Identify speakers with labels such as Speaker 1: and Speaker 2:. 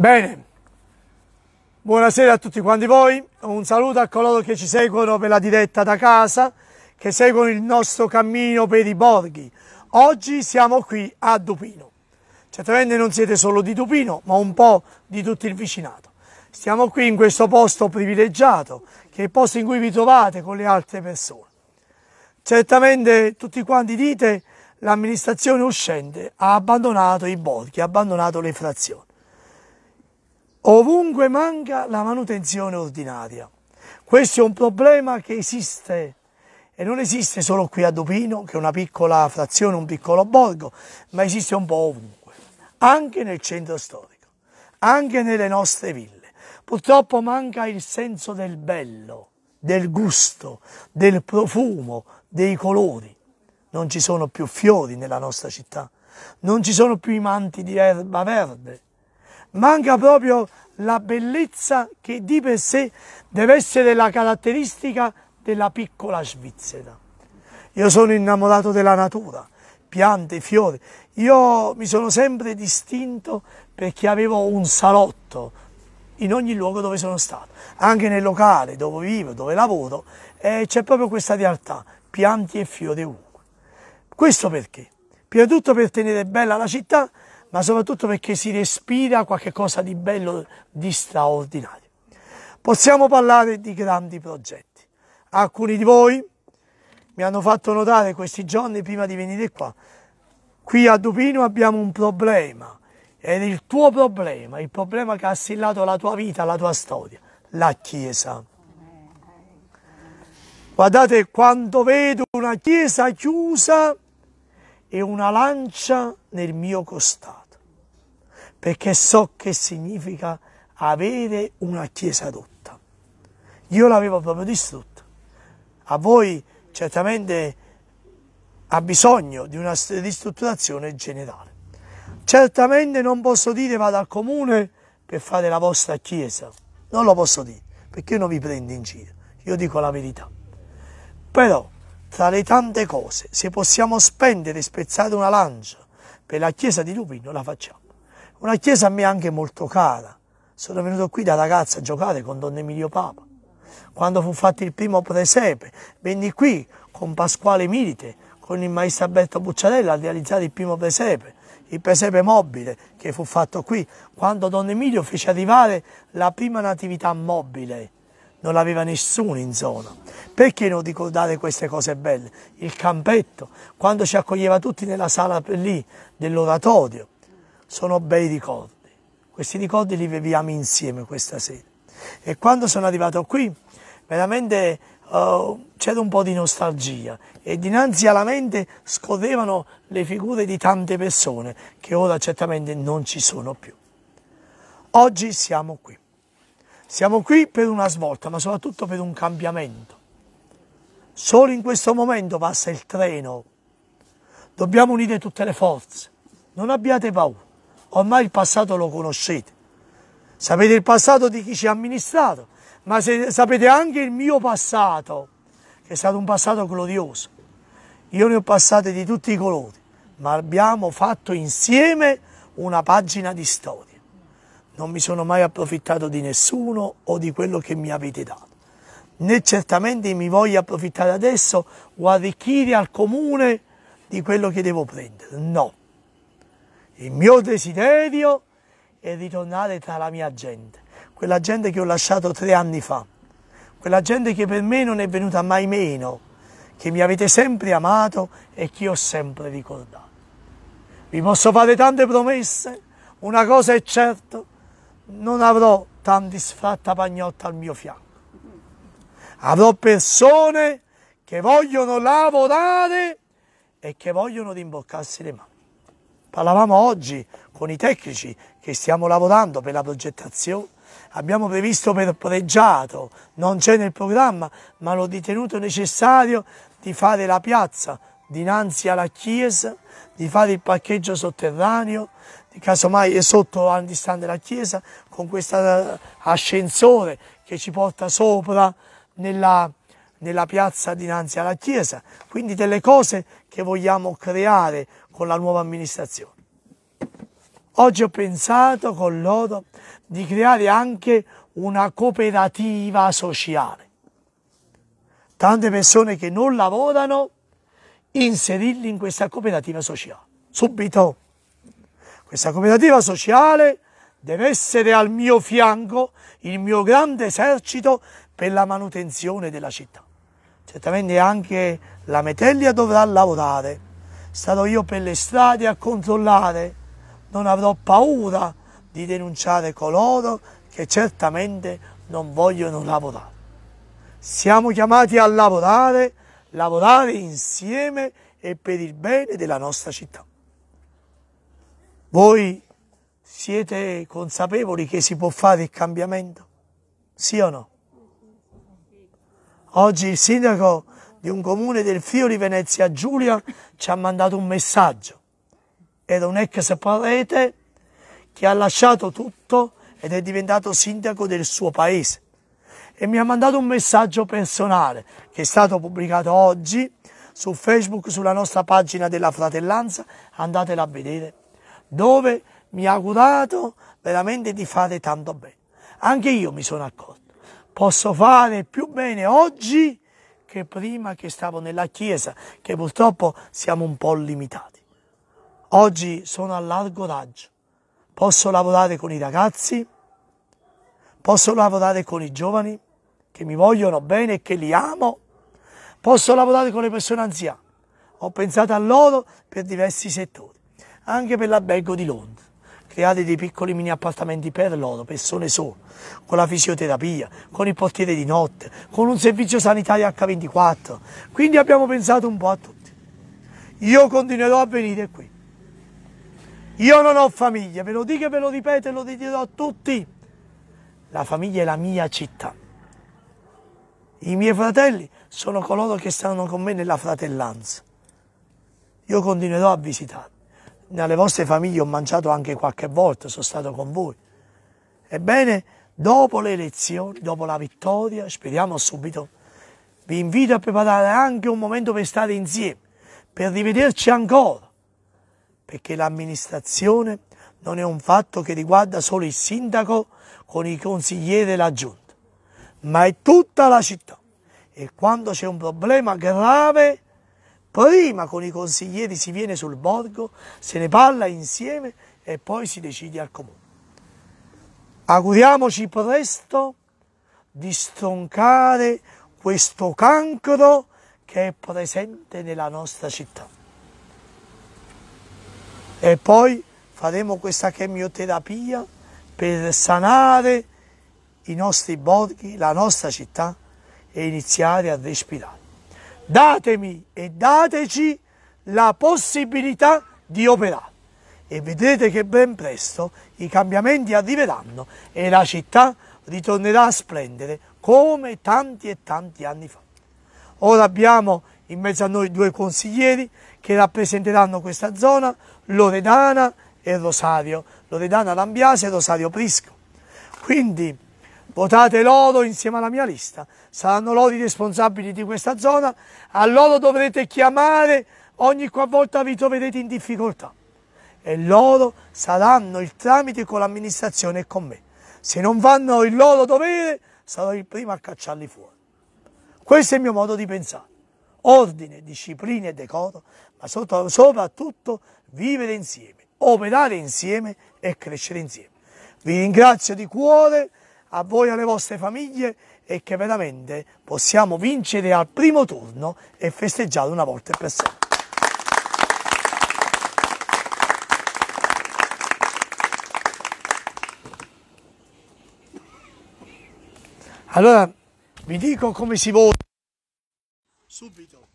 Speaker 1: Bene, buonasera a tutti quanti voi, un saluto a coloro che ci seguono per la diretta da casa, che seguono il nostro cammino per i borghi. Oggi siamo qui a Dupino. Certamente non siete solo di Dupino, ma un po' di tutto il vicinato. Stiamo qui in questo posto privilegiato, che è il posto in cui vi trovate con le altre persone. Certamente tutti quanti dite l'amministrazione uscente ha abbandonato i borghi, ha abbandonato le frazioni. Ovunque manca la manutenzione ordinaria. Questo è un problema che esiste e non esiste solo qui a Dupino, che è una piccola frazione, un piccolo borgo, ma esiste un po' ovunque, anche nel centro storico, anche nelle nostre ville. Purtroppo manca il senso del bello, del gusto, del profumo, dei colori. Non ci sono più fiori nella nostra città, non ci sono più i manti di erba verde, manca proprio la bellezza che di per sé deve essere la caratteristica della piccola Svizzera. Io sono innamorato della natura, piante, fiori. Io mi sono sempre distinto perché avevo un salotto in ogni luogo dove sono stato, anche nel locale dove vivo, dove lavoro, eh, c'è proprio questa realtà, pianti e fiori ovunque. Questo perché? Prima di tutto per tenere bella la città, ma soprattutto perché si respira qualcosa di bello, di straordinario. Possiamo parlare di grandi progetti. Alcuni di voi mi hanno fatto notare questi giorni prima di venire qua. Qui a Dupino abbiamo un problema, ed è il tuo problema, il problema che ha assillato la tua vita, la tua storia, la Chiesa. Guardate quando vedo una Chiesa chiusa e una lancia nel mio costato, perché so che significa avere una chiesa dotta. Io l'avevo proprio distrutta. A voi certamente ha bisogno di una ristrutturazione generale. Certamente non posso dire vado al comune per fare la vostra chiesa, non lo posso dire, perché io non vi prendo in giro, io dico la verità. Però tra le tante cose, se possiamo spendere e spezzare una lancia per la chiesa di Lupino, la facciamo. Una chiesa a me anche molto cara. Sono venuto qui da ragazza a giocare con Don Emilio Papa. Quando fu fatto il primo presepe, venni qui con Pasquale Milite, con il maestro Alberto Bucciarella a realizzare il primo presepe, il presepe mobile che fu fatto qui, quando Don Emilio fece arrivare la prima natività mobile non l'aveva nessuno in zona. Perché non ricordate queste cose belle? Il campetto, quando ci accoglieva tutti nella sala lì dell'oratorio, sono bei ricordi. Questi ricordi li viviamo insieme questa sera. E quando sono arrivato qui, veramente uh, c'era un po' di nostalgia e dinanzi alla mente scorrevano le figure di tante persone che ora certamente non ci sono più. Oggi siamo qui. Siamo qui per una svolta, ma soprattutto per un cambiamento. Solo in questo momento passa il treno. Dobbiamo unire tutte le forze. Non abbiate paura. Ormai il passato lo conoscete. Sapete il passato di chi ci ha amministrato, ma se, sapete anche il mio passato, che è stato un passato glorioso. Io ne ho passate di tutti i colori, ma abbiamo fatto insieme una pagina di storia non mi sono mai approfittato di nessuno o di quello che mi avete dato, né certamente mi voglio approfittare adesso o arricchire al comune di quello che devo prendere, no. Il mio desiderio è ritornare tra la mia gente, quella gente che ho lasciato tre anni fa, quella gente che per me non è venuta mai meno, che mi avete sempre amato e che ho sempre ricordato. Vi posso fare tante promesse, una cosa è certa, non avrò tan disfatta pagnotta al mio fianco. Avrò persone che vogliono lavorare e che vogliono rimboccarsi le mani. Parlavamo oggi con i tecnici che stiamo lavorando per la progettazione. Abbiamo previsto per pregiato, non c'è nel programma, ma l'ho ritenuto necessario di fare la piazza dinanzi alla chiesa, di fare il parcheggio sotterraneo, casomai è sotto antistante della chiesa con questo eh, ascensore che ci porta sopra nella, nella piazza dinanzi alla chiesa, quindi delle cose che vogliamo creare con la nuova amministrazione. Oggi ho pensato con loro di creare anche una cooperativa sociale. Tante persone che non lavorano, inserirli in questa cooperativa sociale. Subito! Questa cooperativa sociale deve essere al mio fianco il mio grande esercito per la manutenzione della città. Certamente anche la Metellia dovrà lavorare. Sarò io per le strade a controllare. Non avrò paura di denunciare coloro che certamente non vogliono lavorare. Siamo chiamati a lavorare, lavorare insieme e per il bene della nostra città. Voi siete consapevoli che si può fare il cambiamento? Sì o no? Oggi il sindaco di un comune del Fiori Venezia Giulia ci ha mandato un messaggio. Era un ex parete che ha lasciato tutto ed è diventato sindaco del suo paese. E mi ha mandato un messaggio personale che è stato pubblicato oggi su Facebook, sulla nostra pagina della fratellanza. Andatela a vedere dove mi ha curato veramente di fare tanto bene. Anche io mi sono accorto, posso fare più bene oggi che prima che stavo nella chiesa, che purtroppo siamo un po' limitati. Oggi sono a largo raggio, posso lavorare con i ragazzi, posso lavorare con i giovani che mi vogliono bene e che li amo, posso lavorare con le persone anziane. Ho pensato a loro per diversi settori anche per l'albergo di Londra. Create dei piccoli mini appartamenti per loro, persone sole, con la fisioterapia, con il portiere di notte, con un servizio sanitario H24. Quindi abbiamo pensato un po' a tutti. Io continuerò a venire qui. Io non ho famiglia, ve lo dico e ve lo ripeto e lo dirò a tutti. La famiglia è la mia città. I miei fratelli sono coloro che stanno con me nella fratellanza. Io continuerò a visitarli nelle vostre famiglie ho mangiato anche qualche volta, sono stato con voi. Ebbene, dopo le elezioni, dopo la vittoria, speriamo subito, vi invito a preparare anche un momento per stare insieme, per rivederci ancora, perché l'amministrazione non è un fatto che riguarda solo il sindaco con i consiglieri e la giunta, ma è tutta la città. E quando c'è un problema grave Prima con i consiglieri si viene sul borgo, se ne parla insieme e poi si decide al comune. Auguriamoci presto di stroncare questo cancro che è presente nella nostra città. E poi faremo questa chemioterapia per sanare i nostri borghi, la nostra città e iniziare a respirare datemi e dateci la possibilità di operare e vedrete che ben presto i cambiamenti arriveranno e la città ritornerà a splendere come tanti e tanti anni fa. Ora abbiamo in mezzo a noi due consiglieri che rappresenteranno questa zona, Loredana e Rosario, Loredana Lambiase e Rosario Prisco. Quindi Votate Lodo insieme alla mia lista. Saranno loro i responsabili di questa zona. A loro dovrete chiamare ogni qualvolta vi troverete in difficoltà. E loro saranno il tramite con l'amministrazione e con me. Se non fanno il loro dovere, sarò il primo a cacciarli fuori. Questo è il mio modo di pensare. Ordine, disciplina e decoro, ma soprattutto vivere insieme, operare insieme e crescere insieme. Vi ringrazio di cuore a voi e alle vostre famiglie e che veramente possiamo vincere al primo turno e festeggiare una volta per sempre. Allora vi dico come si vota subito.